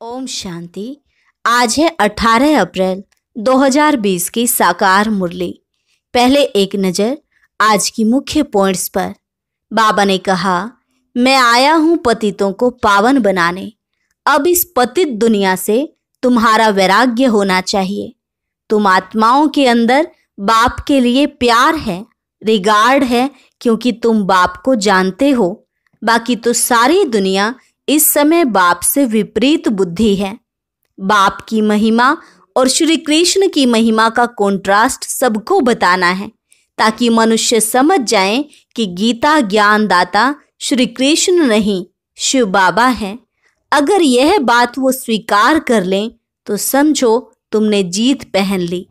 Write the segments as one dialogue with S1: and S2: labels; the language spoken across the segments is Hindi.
S1: ओम शांति आज है 18 अप्रैल 2020 की साकार मुरली पहले एक नज़र आज की मुख्य पॉइंट्स पर बाबा ने कहा मैं आया हूँ पतितों को पावन बनाने अब इस पतित दुनिया से तुम्हारा वैराग्य होना चाहिए तुम आत्माओं के अंदर बाप के लिए प्यार है रिगार्ड है क्योंकि तुम बाप को जानते हो बाकी तो सारी दुनिया इस समय बाप से विपरीत बुद्धि है बाप की महिमा और श्री कृष्ण की महिमा का कॉन्ट्रास्ट सबको बताना है ताकि मनुष्य समझ जाए कि गीता दाता श्री कृष्ण नहीं शिव बाबा है अगर यह बात वो स्वीकार कर लें तो समझो तुमने जीत पहन ली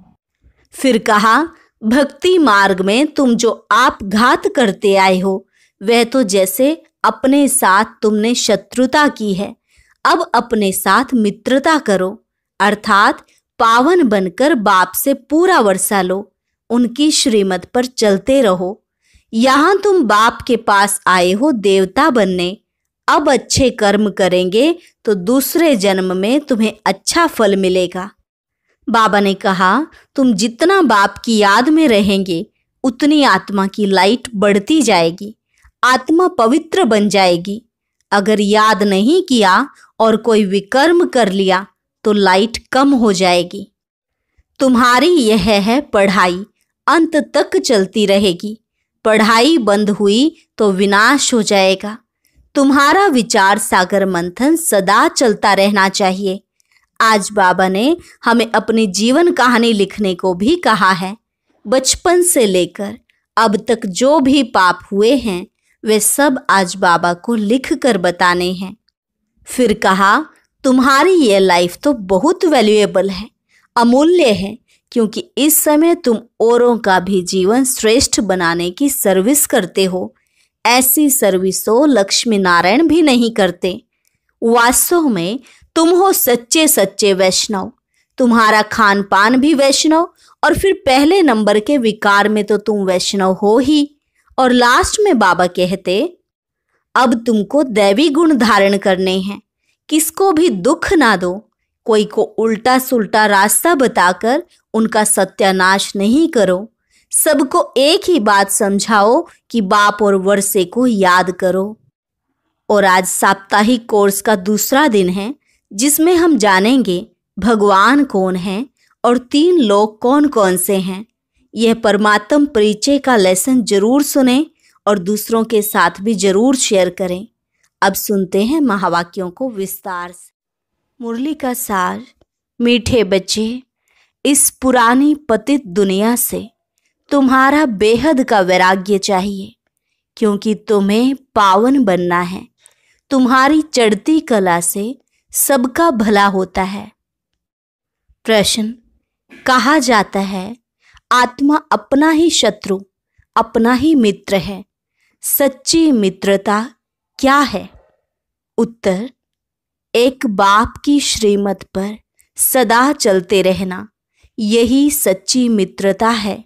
S1: फिर कहा भक्ति मार्ग में तुम जो आप घात करते आए हो वह तो जैसे अपने साथ तुमने शत्रुता की है अब अपने साथ मित्रता करो अर्थात पावन बनकर बाप से पूरा वर्षा लो उनकी श्रीमत पर चलते रहो यहाँ तुम बाप के पास आए हो देवता बनने अब अच्छे कर्म करेंगे तो दूसरे जन्म में तुम्हें अच्छा फल मिलेगा बाबा ने कहा तुम जितना बाप की याद में रहेंगे उतनी आत्मा की लाइट बढ़ती जाएगी आत्मा पवित्र बन जाएगी अगर याद नहीं किया और कोई विकर्म कर लिया तो लाइट कम हो जाएगी तुम्हारी यह है पढ़ाई अंत तक चलती रहेगी पढ़ाई बंद हुई तो विनाश हो जाएगा तुम्हारा विचार सागर मंथन सदा चलता रहना चाहिए आज बाबा ने हमें अपनी जीवन कहानी लिखने को भी कहा है बचपन से लेकर अब तक जो भी पाप हुए हैं वे सब आज बाबा को लिख कर बताने हैं फिर कहा तुम्हारी ये लाइफ तो बहुत वैल्यूएबल है अमूल्य है क्योंकि इस समय तुम औरों का भी जीवन श्रेष्ठ बनाने की सर्विस करते हो ऐसी सर्विसों तो लक्ष्मी नारायण भी नहीं करते वास्तव में तुम हो सच्चे सच्चे वैष्णव तुम्हारा खान पान भी वैष्णव और फिर पहले नंबर के विकार में तो तुम वैष्णव हो ही और लास्ट में बाबा कहते अब तुमको दैवी गुण धारण करने हैं किसको भी दुख ना दो कोई को उल्टा सुलटा रास्ता बताकर उनका सत्यानाश नहीं करो सबको एक ही बात समझाओ कि बाप और वर्षे को याद करो और आज साप्ताहिक कोर्स का दूसरा दिन है जिसमें हम जानेंगे भगवान कौन है और तीन लोग कौन कौन से हैं यह परमात्म परिचय का लेसन जरूर सुने और दूसरों के साथ भी जरूर शेयर करें अब सुनते हैं महावाक्यों को विस्तार से मुरली का सार मीठे बच्चे इस पुरानी पतित दुनिया से तुम्हारा बेहद का वैराग्य चाहिए क्योंकि तुम्हें पावन बनना है तुम्हारी चढ़ती कला से सबका भला होता है प्रश्न कहा जाता है आत्मा अपना ही शत्रु अपना ही मित्र है सच्ची मित्रता क्या है उत्तर एक बाप की श्रीमत पर सदा चलते रहना यही सच्ची मित्रता है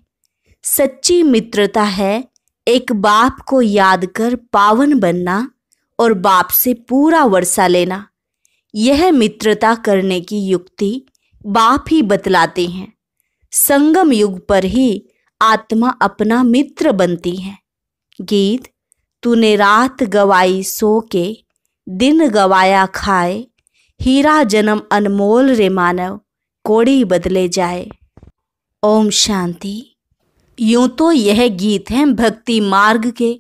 S1: सच्ची मित्रता है एक बाप को याद कर पावन बनना और बाप से पूरा वर्षा लेना यह मित्रता करने की युक्ति बाप ही बतलाते हैं संगम युग पर ही आत्मा अपना मित्र बनती है गीत तूने रात गवाई सो के दिन गवाया खाए हीरा जन्म अनमोल रे मानव कोड़ी बदले जाए ओम शांति यूं तो यह गीत हैं भक्ति मार्ग के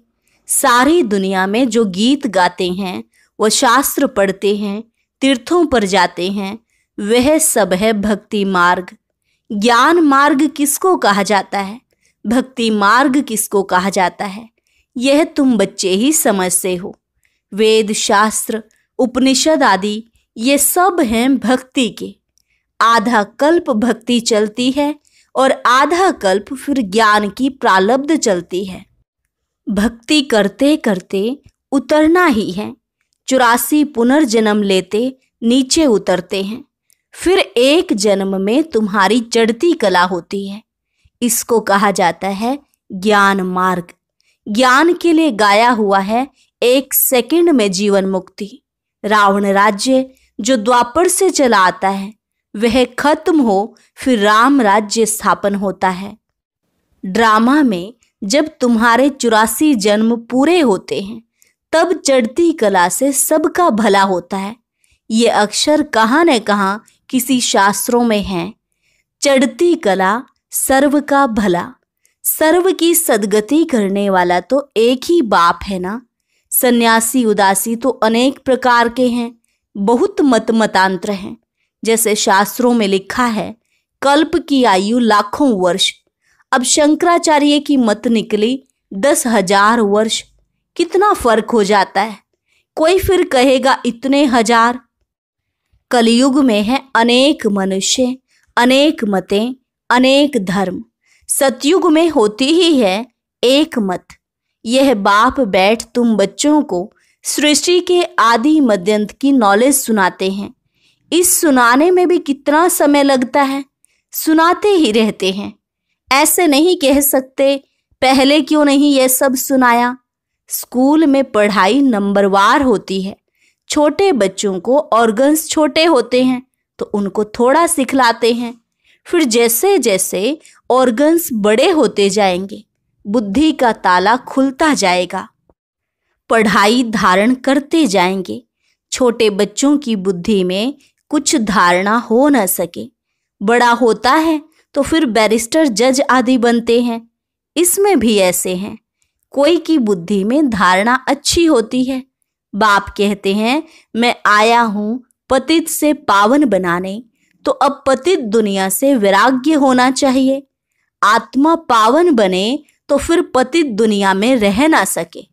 S1: सारी दुनिया में जो गीत गाते हैं वह शास्त्र पढ़ते हैं तीर्थों पर जाते हैं वह सब है भक्ति मार्ग ज्ञान मार्ग किसको कहा जाता है भक्ति मार्ग किसको कहा जाता है यह तुम बच्चे ही समझते हो वेद शास्त्र उपनिषद आदि ये सब हैं भक्ति के आधा कल्प भक्ति चलती है और आधा कल्प फिर ज्ञान की प्रालब्ध चलती है भक्ति करते करते उतरना ही है चौरासी पुनर्जन्म लेते नीचे उतरते हैं फिर एक जन्म में तुम्हारी चढ़ती कला होती है इसको कहा जाता है ज्ञान मार्ग ज्ञान के लिए गाया हुआ है एक सेकंड में जीवन मुक्ति रावण राज्य जो द्वापर से चला आता है वह खत्म हो फिर राम राज्य स्थापन होता है ड्रामा में जब तुम्हारे चौरासी जन्म पूरे होते हैं तब चढ़ती कला से सबका भला होता है ये अक्षर कहाँ न कहाँ किसी शास्त्रों में है चढ़ती कला सर्व का भला सर्व की सदगति करने वाला तो एक ही बाप है ना सन्यासी उदासी तो अनेक प्रकार के हैं बहुत मत मतांत्र हैं जैसे शास्त्रों में लिखा है कल्प की आयु लाखों वर्ष अब शंकराचार्य की मत निकली दस हजार वर्ष कितना फर्क हो जाता है कोई फिर कहेगा इतने हजार कलयुग में है अनेक मनुष्य अनेक मतें अनेक धर्म सतयुग में होती ही है एक मत यह बाप बैठ तुम बच्चों को सृष्टि के आदि मध्यंत की नॉलेज सुनाते हैं इस सुनाने में भी कितना समय लगता है सुनाते ही रहते हैं ऐसे नहीं कह सकते पहले क्यों नहीं यह सब सुनाया स्कूल में पढ़ाई नंबरवार होती है छोटे बच्चों को ऑर्गन्स छोटे होते हैं तो उनको थोड़ा सिखलाते हैं फिर जैसे जैसे ऑर्गन्स बड़े होते जाएंगे बुद्धि का ताला खुलता जाएगा पढ़ाई धारण करते जाएंगे छोटे बच्चों की बुद्धि में कुछ धारणा हो न सके बड़ा होता है तो फिर बैरिस्टर जज आदि बनते हैं इसमें भी ऐसे हैं कोई की बुद्धि में धारणा अच्छी होती है बाप कहते हैं मैं आया हूँ पतित से पावन बनाने तो अब पतित दुनिया से वैराग्य होना चाहिए आत्मा पावन बने तो फिर पतित दुनिया में रह ना सके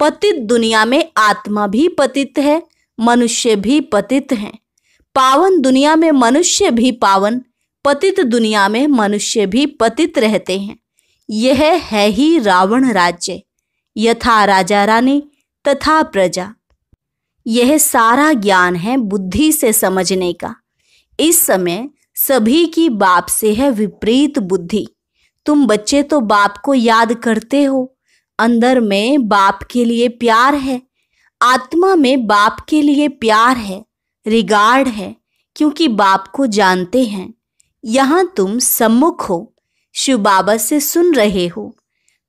S1: पतित दुनिया में आत्मा भी पतित है मनुष्य भी पतित हैं पावन दुनिया में मनुष्य भी पावन पतित दुनिया में मनुष्य भी पतित रहते हैं यह है ही रावण राज्य यथा राजा रानी तथा प्रजा यह सारा ज्ञान है बुद्धि से समझने का इस समय सभी की बाप से है विपरीत बुद्धि तुम बच्चे तो बाप को याद करते हो अंदर में बाप के लिए प्यार है आत्मा में बाप के लिए प्यार है रिगार्ड है क्योंकि बाप को जानते हैं यहाँ तुम सम्मुख हो शिव बाबा से सुन रहे हो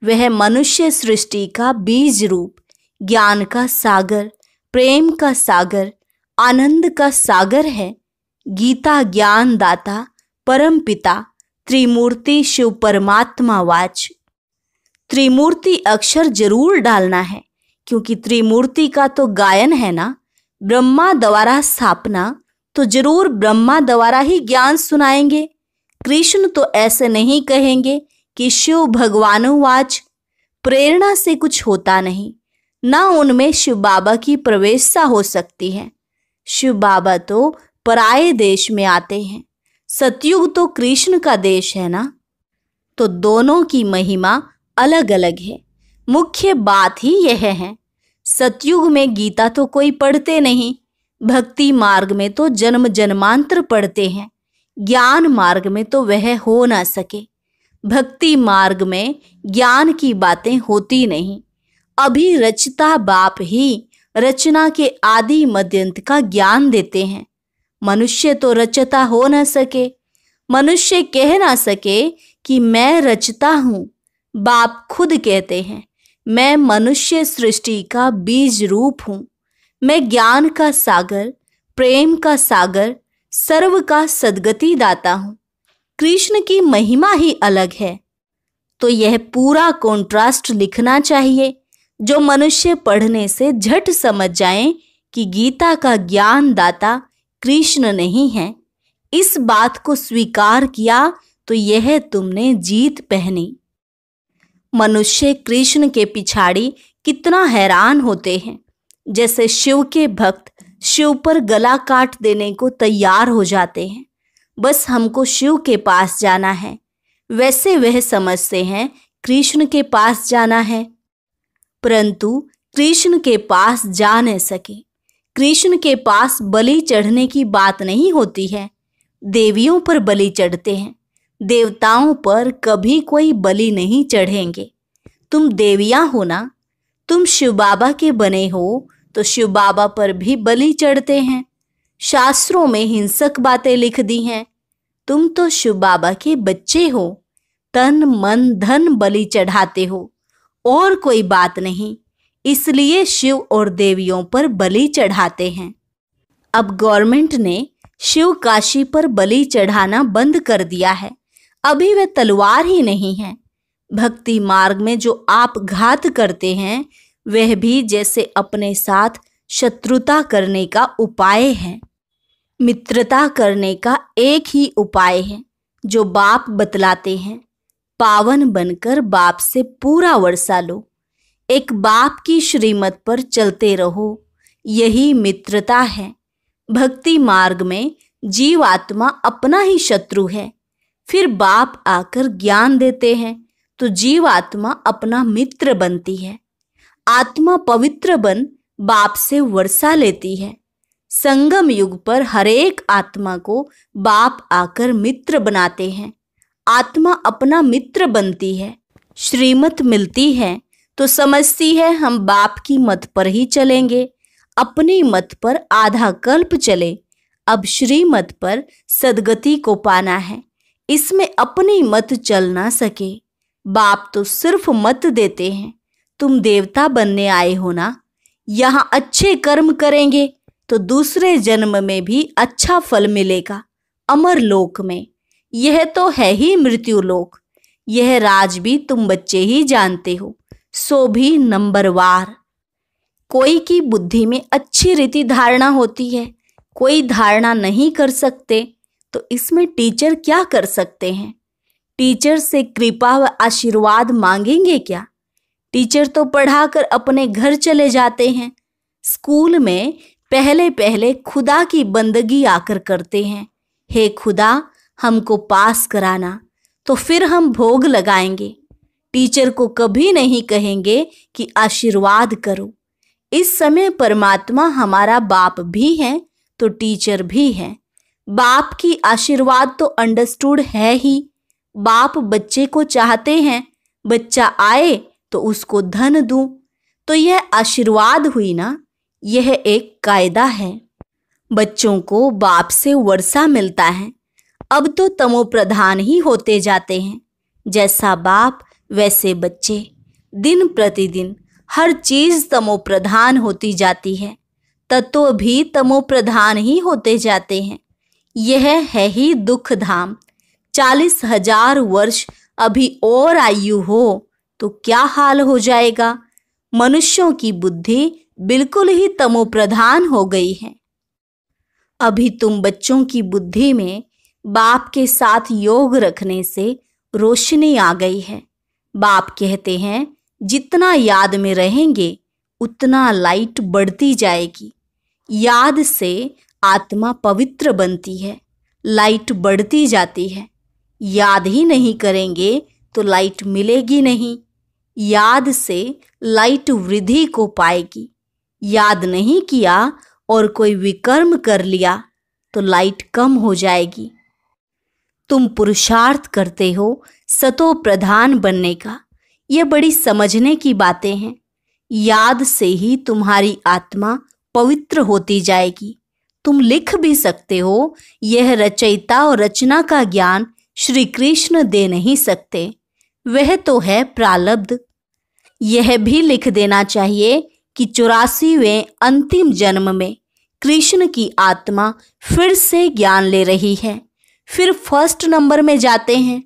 S1: वह मनुष्य सृष्टि का बीज रूप ज्ञान का सागर प्रेम का सागर आनंद का सागर है गीता ज्ञान दाता परम पिता त्रिमूर्ति शिव परमात्मा वाच त्रिमूर्ति अक्षर जरूर डालना है क्योंकि त्रिमूर्ति का तो गायन है ना ब्रह्मा द्वारा स्थापना तो जरूर ब्रह्मा द्वारा ही ज्ञान सुनाएंगे कृष्ण तो ऐसे नहीं कहेंगे कि शिव भगवानों वाच प्रेरणा से कुछ होता नहीं न उनमें शिव बाबा की प्रवेशता हो सकती है शिव बाबा तो पराये देश में आते हैं सतयुग तो कृष्ण का देश है ना तो दोनों की महिमा अलग अलग है मुख्य बात ही यह है सतयुग में गीता तो कोई पढ़ते नहीं भक्ति मार्ग में तो जन्म जन्मांतर पढ़ते हैं ज्ञान मार्ग में तो वह हो ना सके भक्ति मार्ग में ज्ञान की बातें होती नहीं अभी रचता बाप ही रचना के आदि मध्यंत का ज्ञान देते हैं मनुष्य तो रचता हो न सके मनुष्य कह ना सके कि मैं रचता हूँ बाप खुद कहते हैं मैं मनुष्य सृष्टि का बीज रूप हूँ मैं ज्ञान का सागर प्रेम का सागर सर्व का सदगति दाता हूँ कृष्ण की महिमा ही अलग है तो यह पूरा कॉन्ट्रास्ट लिखना चाहिए जो मनुष्य पढ़ने से झट समझ जाए कि गीता का ज्ञानदाता कृष्ण नहीं है इस बात को स्वीकार किया तो यह तुमने जीत पहनी मनुष्य कृष्ण के पिछाड़ी कितना हैरान होते हैं जैसे शिव के भक्त शिव पर गला काट देने को तैयार हो जाते हैं बस हमको शिव के पास जाना है वैसे वह समझते हैं कृष्ण के पास जाना है परंतु कृष्ण के पास जा न सके कृष्ण के पास बलि चढ़ने की बात नहीं होती है देवियों पर बलि चढ़ते हैं देवताओं पर कभी कोई बलि नहीं चढ़ेंगे तुम देवियां हो ना तुम शिव बाबा के बने हो तो शिव बाबा पर भी बलि चढ़ते हैं शास्त्रों में हिंसक बातें लिख दी हैं तुम तो शिव बाबा के बच्चे हो तन मन धन बलि चढ़ाते हो और कोई बात नहीं इसलिए शिव और देवियों पर बलि चढ़ाते हैं अब गवर्नमेंट ने शिव काशी पर बलि चढ़ाना बंद कर दिया है अभी वह तलवार ही नहीं है भक्ति मार्ग में जो आप घात करते हैं वह भी जैसे अपने साथ शत्रुता करने का उपाय है मित्रता करने का एक ही उपाय है जो बाप बतलाते हैं पावन बनकर बाप से पूरा वर्षा लो एक बाप की श्रीमत पर चलते रहो यही मित्रता है भक्ति मार्ग में जीव आत्मा अपना ही शत्रु है फिर बाप आकर ज्ञान देते हैं तो जीव आत्मा अपना मित्र बनती है आत्मा पवित्र बन बाप से वर्षा लेती है संगम युग पर हरेक आत्मा को बाप आकर मित्र बनाते हैं आत्मा अपना मित्र बनती है श्रीमत मिलती है तो समझती है हम बाप की मत पर ही चलेंगे अपनी मत पर आधा कल्प चले अब श्रीमत पर सदगति को पाना है इसमें अपनी मत चल ना सके बाप तो सिर्फ मत देते हैं तुम देवता बनने आए हो ना यहाँ अच्छे कर्म करेंगे तो दूसरे जन्म में भी अच्छा फल मिलेगा अमर लोक में यह तो है ही मृत्यु लोक यह राज भी तुम बच्चे ही जानते हो सो भी नंबरवार कोई की बुद्धि में अच्छी रीति धारणा होती है कोई धारणा नहीं कर सकते तो इसमें टीचर क्या कर सकते हैं टीचर से कृपा व आशीर्वाद मांगेंगे क्या टीचर तो पढ़ाकर अपने घर चले जाते हैं स्कूल में पहले पहले खुदा की बंदगी आकर करते हैं हे खुदा हमको पास कराना तो फिर हम भोग लगाएंगे टीचर को कभी नहीं कहेंगे कि आशीर्वाद करो इस समय परमात्मा हमारा बाप भी है तो टीचर भी है बाप की आशीर्वाद तो अंडरस्टूड है ही बाप बच्चे को चाहते हैं बच्चा आए तो उसको धन दूं तो यह आशीर्वाद हुई ना यह एक कायदा है बच्चों को बाप से वर्षा मिलता है अब तो तमो प्रधान ही होते जाते हैं जैसा बाप वैसे बच्चे दिन प्रतिदिन हर चीज़ तमो प्रधान होती जाती है तत्व भी तमो प्रधान ही होते जाते हैं यह है ही दुख धाम चालीस हजार वर्ष अभी और आयु हो तो क्या हाल हो जाएगा मनुष्यों की बुद्धि बिल्कुल ही तमो प्रधान हो गई है अभी तुम बच्चों की बुद्धि में बाप के साथ योग रखने से रोशनी आ गई है बाप कहते हैं जितना याद में रहेंगे उतना लाइट बढ़ती जाएगी याद से आत्मा पवित्र बनती है लाइट बढ़ती जाती है याद ही नहीं करेंगे तो लाइट मिलेगी नहीं याद से लाइट वृद्धि को पाएगी याद नहीं किया और कोई विकर्म कर लिया तो लाइट कम हो जाएगी तुम पुरुषार्थ करते हो सतो प्रधान बनने का ये बड़ी समझने की बातें हैं याद से ही तुम्हारी आत्मा पवित्र होती जाएगी तुम लिख भी सकते हो यह रचयिता और रचना का ज्ञान श्री कृष्ण दे नहीं सकते वह तो है प्रालब्ध यह भी लिख देना चाहिए कि चौरासीवें अंतिम जन्म में कृष्ण की आत्मा फिर से ज्ञान ले रही है फिर फर्स्ट नंबर में जाते हैं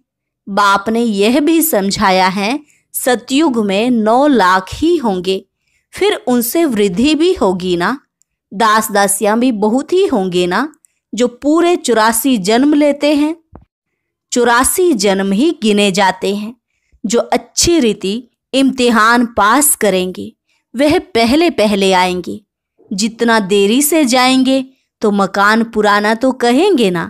S1: बाप ने यह भी समझाया है सतयुग में नौ लाख ही होंगे फिर उनसे वृद्धि भी होगी ना दास दासियां भी बहुत ही होंगे ना जो पूरे चौरासी जन्म लेते हैं चौरासी जन्म ही गिने जाते हैं जो अच्छी रीति इम्तिहान पास करेंगे वह पहले पहले आएंगे जितना देरी से जाएंगे तो मकान पुराना तो कहेंगे ना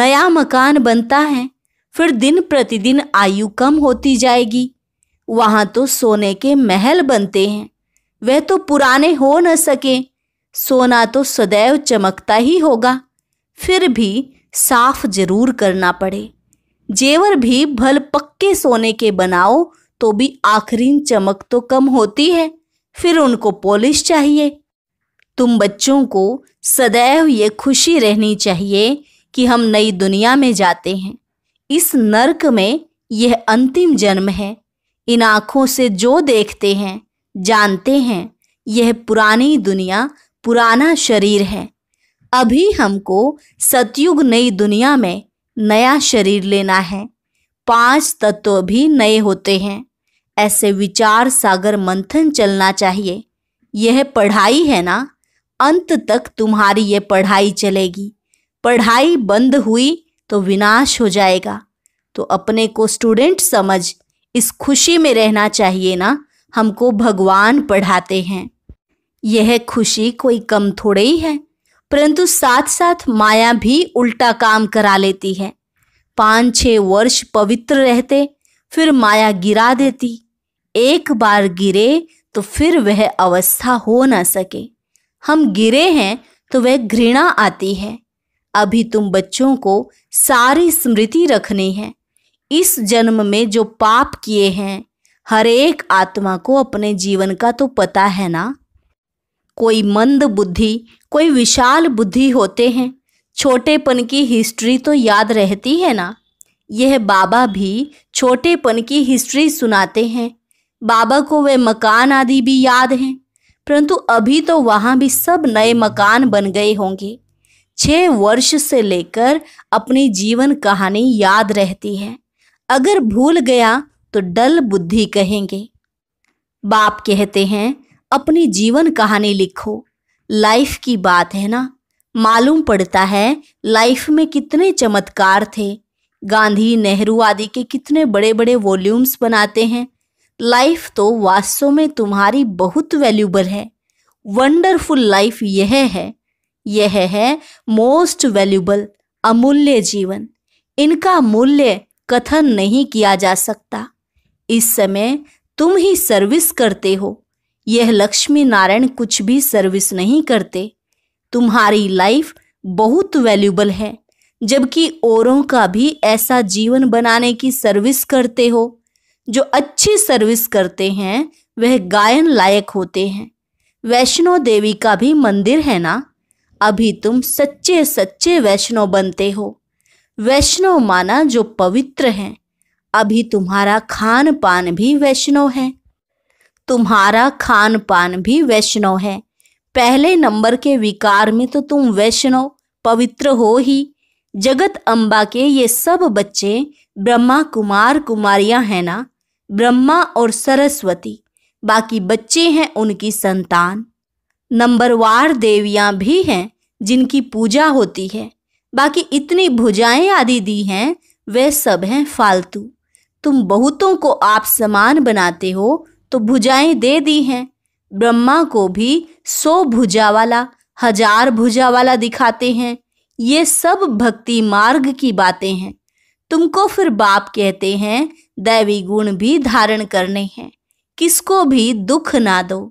S1: नया मकान बनता है फिर दिन प्रतिदिन आयु कम होती जाएगी वहां तो सोने के महल बनते हैं वह तो पुराने हो न सके सोना तो सदैव चमकता ही होगा फिर भी साफ जरूर करना पड़े जेवर भी भल पक्के सोने के बनाओ तो भी आखरीन चमक तो कम होती है फिर उनको पॉलिश चाहिए तुम बच्चों को सदैव ये खुशी रहनी चाहिए कि हम नई दुनिया में जाते हैं इस नरक में यह अंतिम जन्म है इन आँखों से जो देखते हैं जानते हैं यह पुरानी दुनिया पुराना शरीर है अभी हमको सतयुग नई दुनिया में नया शरीर लेना है पांच तत्व भी नए होते हैं ऐसे विचार सागर मंथन चलना चाहिए यह पढ़ाई है ना अंत तक तुम्हारी यह पढ़ाई चलेगी पढ़ाई बंद हुई तो विनाश हो जाएगा तो अपने को स्टूडेंट समझ इस खुशी में रहना चाहिए ना हमको भगवान पढ़ाते हैं यह खुशी कोई कम थोड़े ही है परंतु साथ साथ माया भी उल्टा काम करा लेती है पाँच छः वर्ष पवित्र रहते फिर माया गिरा देती एक बार गिरे तो फिर वह अवस्था हो ना सके हम गिरे हैं तो वह घृणा आती है अभी तुम बच्चों को सारी स्मृति रखनी है इस जन्म में जो पाप किए हैं हर एक आत्मा को अपने जीवन का तो पता है ना कोई मंद बुद्धि कोई विशाल बुद्धि होते हैं छोटेपन की हिस्ट्री तो याद रहती है ना यह बाबा भी छोटेपन की हिस्ट्री सुनाते हैं बाबा को वे मकान आदि भी याद हैं परंतु अभी तो वहाँ भी सब नए मकान बन गए होंगे छः वर्ष से लेकर अपनी जीवन कहानी याद रहती है अगर भूल गया तो डल बुद्धि कहेंगे बाप कहते हैं अपनी जीवन कहानी लिखो लाइफ की बात है ना मालूम पड़ता है लाइफ में कितने चमत्कार थे गांधी नेहरू आदि के कितने बड़े बड़े वॉल्यूम्स बनाते हैं लाइफ तो वास्तव में तुम्हारी बहुत वैल्यूबल है वंडरफुल लाइफ यह है यह है मोस्ट वैल्यूबल अमूल्य जीवन इनका मूल्य कथन नहीं किया जा सकता इस समय तुम ही सर्विस करते हो यह लक्ष्मी नारायण कुछ भी सर्विस नहीं करते तुम्हारी लाइफ बहुत वैल्यूबल है जबकि औरों का भी ऐसा जीवन बनाने की सर्विस करते हो जो अच्छी सर्विस करते हैं वह गायन लायक होते हैं वैष्णो देवी का भी मंदिर है ना अभी तुम सच्चे सच्चे वैष्णव बनते हो वैष्णव माना जो पवित्र हैं अभी तुम्हारा खान पान भी वैष्णव है तुम्हारा खान पान भी वैष्णव है पहले नंबर के विकार में तो तुम वैष्णव पवित्र हो ही जगत अम्बा के ये सब बच्चे ब्रह्मा कुमार कुमारियां हैं ना ब्रह्मा और सरस्वती बाकी बच्चे हैं उनकी संतान नंबरवार देवियाँ भी हैं जिनकी पूजा होती है बाकी इतनी भुजाएं आदि दी हैं वे सब हैं फालतू तुम बहुतों को आप समान बनाते हो तो भुजाएं दे दी हैं ब्रह्मा को भी सौ भुजा वाला हजार भुजा वाला दिखाते हैं ये सब भक्ति मार्ग की बातें हैं तुमको फिर बाप कहते हैं दैवी गुण भी धारण करने हैं किसको भी दुख ना दो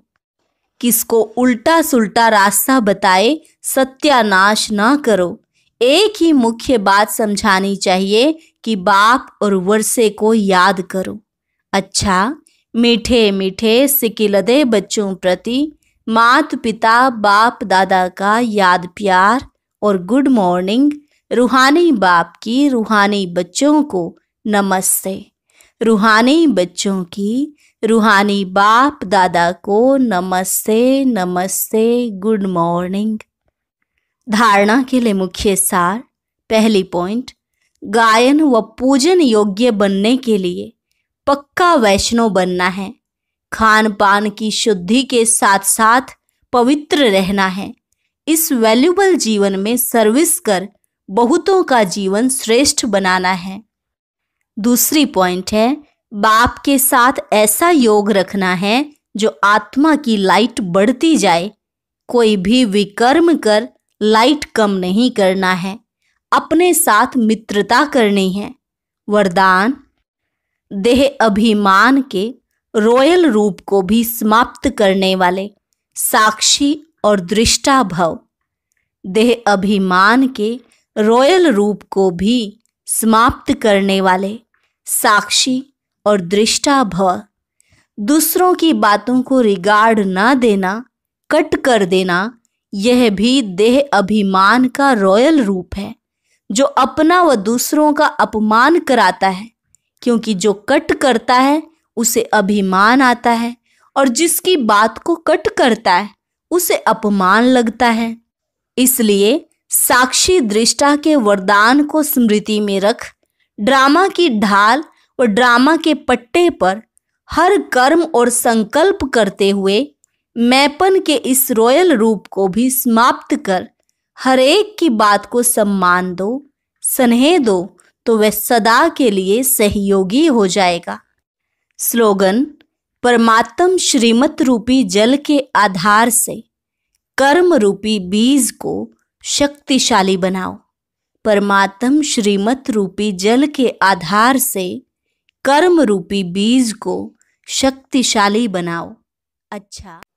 S1: किसको उल्टा सुल्टा रास्ता बताए सत्यानाश ना करो एक ही मुख्य बात समझानी चाहिए कि बाप और वर्षे को याद करो अच्छा मीठे मीठे सिकिलदे बच्चों प्रति मात पिता बाप दादा का याद प्यार और गुड मॉर्निंग रूहानी बाप की रूहानी बच्चों को नमस्ते रूहानी बच्चों की रूहानी बाप दादा को नमस्ते नमस्ते गुड मॉर्निंग धारणा के लिए मुख्य सार पहली पॉइंट गायन व पूजन योग्य बनने के लिए पक्का वैष्णव बनना है खान पान की शुद्धि के साथ साथ पवित्र रहना है इस वैल्यूबल जीवन में सर्विस कर बहुतों का जीवन श्रेष्ठ बनाना है दूसरी पॉइंट है बाप के साथ ऐसा योग रखना है जो आत्मा की लाइट बढ़ती जाए कोई भी विकर्म कर लाइट कम नहीं करना है अपने साथ मित्रता करनी है वरदान देह अभिमान के रॉयल रूप को भी समाप्त करने वाले साक्षी और दृष्टा भव देह अभिमान के रॉयल रूप को भी समाप्त करने वाले साक्षी और दृष्टा भ दूसरों की बातों को रिगार्ड ना देना कट कर देना यह भी देह अभिमान का रॉयल रूप है जो अपना व दूसरों का अपमान कराता है क्योंकि जो कट करता है उसे अभिमान आता है और जिसकी बात को कट करता है उसे अपमान लगता है इसलिए साक्षी दृष्टा के वरदान को स्मृति में रख ड्रामा की ढाल और ड्रामा के पट्टे पर हर कर्म और संकल्प करते हुए मैपन के इस रॉयल रूप को भी समाप्त कर हर एक की बात को सम्मान दो स्नेह दो तो वह सदा के लिए सहयोगी हो जाएगा स्लोगन परमात्म श्रीमत रूपी जल के आधार से कर्म रूपी बीज को शक्तिशाली बनाओ परमात्म श्रीमत रूपी जल के आधार से कर्म रूपी बीज को शक्तिशाली बनाओ अच्छा